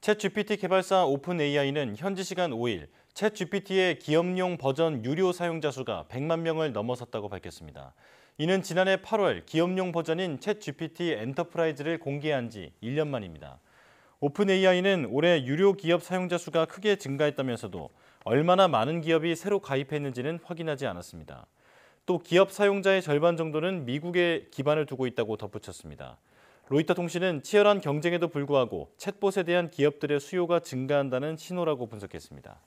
챗 GPT 개발사 오픈 AI는 현지 시간 5일 챗 GPT의 기업용 버전 유료 사용자 수가 100만 명을 넘어섰다고 밝혔습니다. 이는 지난해 8월 기업용 버전인 챗 GPT 엔터프라이즈를 공개한 지 1년 만입니다. 오픈 AI는 올해 유료 기업 사용자 수가 크게 증가했다면서도 얼마나 많은 기업이 새로 가입했는지는 확인하지 않았습니다. 또 기업 사용자의 절반 정도는 미국에 기반을 두고 있다고 덧붙였습니다. 로이터 통신은 치열한 경쟁에도 불구하고 챗봇에 대한 기업들의 수요가 증가한다는 신호라고 분석했습니다.